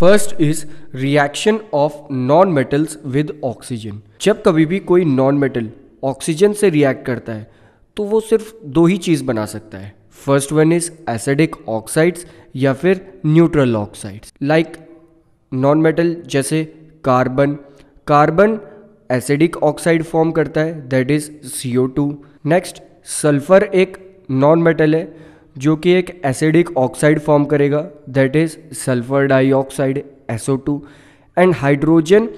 first is reaction of non metals with oxygen जब कभी भी कोई नॉन मेटल ऑक्सीजन से रिएक्ट करता है तो वो सिर्फ दो ही चीज़ बना सकता है first one is acidic oxides या फिर neutral oxides like non metal जैसे carbon carbon acidic oxide form करता है that is C O two next sulphur एक नॉन मेटल है जो कि एक एसिडिक ऑक्साइड फॉर्म करेगा that is sulphur dioxide SO2 and hydrogen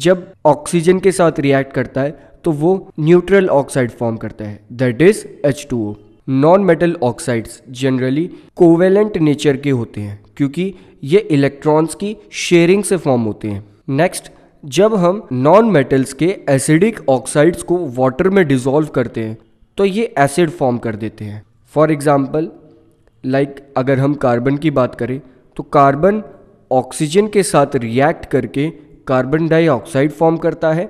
जब ऑक्सीजन के साथ रिएक्ट करता है तो वो न्यूट्रल ऑक्साइड फॉर्म करता है that is H2O non metal oxides generally covalent nature के होते हैं क्योंकि ये इलेक्ट्रॉन्स की शेयरिंग से फॉर्म होते हैं नेक्स्ट जब हम नॉन मेटल्स के एसिडिक ऑक्साइड्स को वाटर में डिजोल्व करते हैं तो ये एसिड फॉर्म कर देते हैं फॉर एग्जाम्पल लाइक like, अगर हम कार्बन की बात करें तो कार्बन ऑक्सीजन के साथ रिएक्ट करके कार्बन डाइऑक्साइड फॉर्म करता है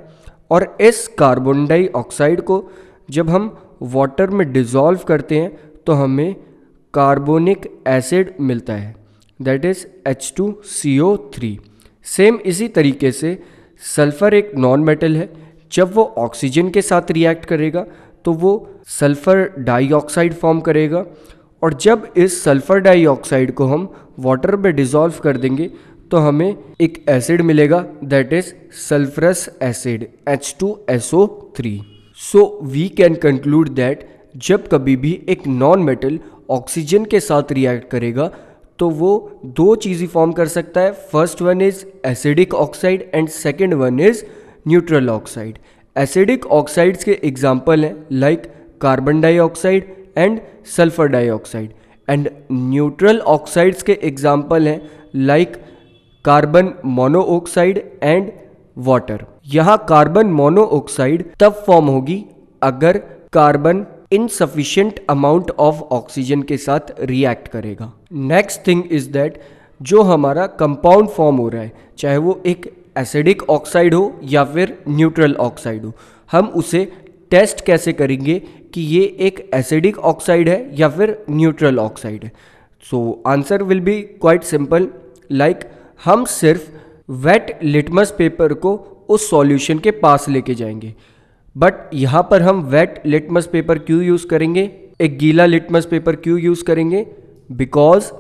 और इस कार्बन डाइऑक्साइड को जब हम वाटर में डिज़ोल्व करते हैं तो हमें कार्बोनिक एसिड मिलता है that is H two C O three same इसी तरीके से सल्फ़र एक नॉन मेटल है जब वो ऑक्सीजन के साथ रिएक्ट करेगा तो वो सल्फ़र डाइऑक्साइड फॉर्म करेगा और जब इस सल्फ़र डाइऑक्साइड को हम वाटर में डिज़ोल्व कर देंगे तो हमें एक एसिड मिलेगा that is sulphurous acid H two S O three so we can conclude that जब कभी भी एक नॉन मेटल ऑक्सीजन के साथ रिएक्ट करेगा तो वो दो चीज़ें फॉर्म कर सकता है first one is acidic oxide and second one is neutral oxide acidic oxides के एग्जाम्पल हैं like carbon dioxide and sulphur dioxide and neutral oxides के एग्जाम्पल हैं like carbon monoxide and water यहाँ कार्बन मोनोऑक्साइड तब form होगी अगर carbon insufficient amount of oxygen के साथ रिएक्ट करेगा नेक्स्ट थिंग इज दैट जो हमारा कंपाउंड फॉर्म हो रहा है चाहे वो एक एसिडिक ऑक्साइड हो या फिर न्यूट्रल ऑक्साइड हो हम उसे टेस्ट कैसे करेंगे कि ये एक एसिडिक ऑक्साइड है या फिर न्यूट्रल ऑक्साइड है so answer will be quite simple like हम सिर्फ वेट लिटमस पेपर को उस सॉल्यूशन के पास लेके जाएंगे बट यहाँ पर हम वेट लिटमस पेपर क्यों यूज़ करेंगे एक गीला लिटमस पेपर क्यों यूज़ करेंगे बिकॉज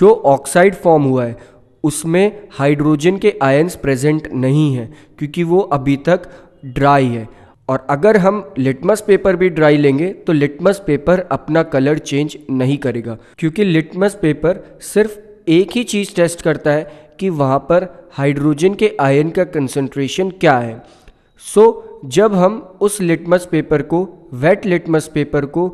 जो ऑक्साइड फॉर्म हुआ है उसमें हाइड्रोजन के आयन्स प्रेजेंट नहीं हैं क्योंकि वो अभी तक ड्राई है और अगर हम लिटमस पेपर भी ड्राई लेंगे तो लिटमस पेपर अपना कलर चेंज नहीं करेगा क्योंकि लिटमस पेपर सिर्फ एक ही चीज़ टेस्ट करता है कि वहाँ पर हाइड्रोजन के आयन का कंसनट्रेशन क्या है सो so, जब हम उस लिटमस पेपर को वेट लिटमस पेपर को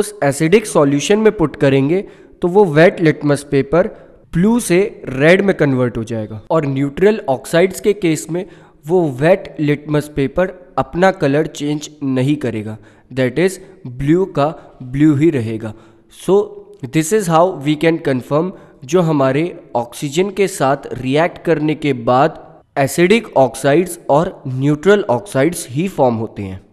उस एसिडिक सॉल्यूशन में पुट करेंगे तो वो वेट लिटमस पेपर ब्लू से रेड में कन्वर्ट हो जाएगा और न्यूट्रल ऑक्साइड्स के केस में वो वेट लिटमस पेपर अपना कलर चेंज नहीं करेगा दैट इज़ ब्लू का ब्लू ही रहेगा so this is how we can confirm जो हमारे ऑक्सीजन के साथ रिएक्ट करने के बाद एसिडिक ऑक्साइड्स और न्यूट्रल ऑक्साइड्स ही फॉर्म होते हैं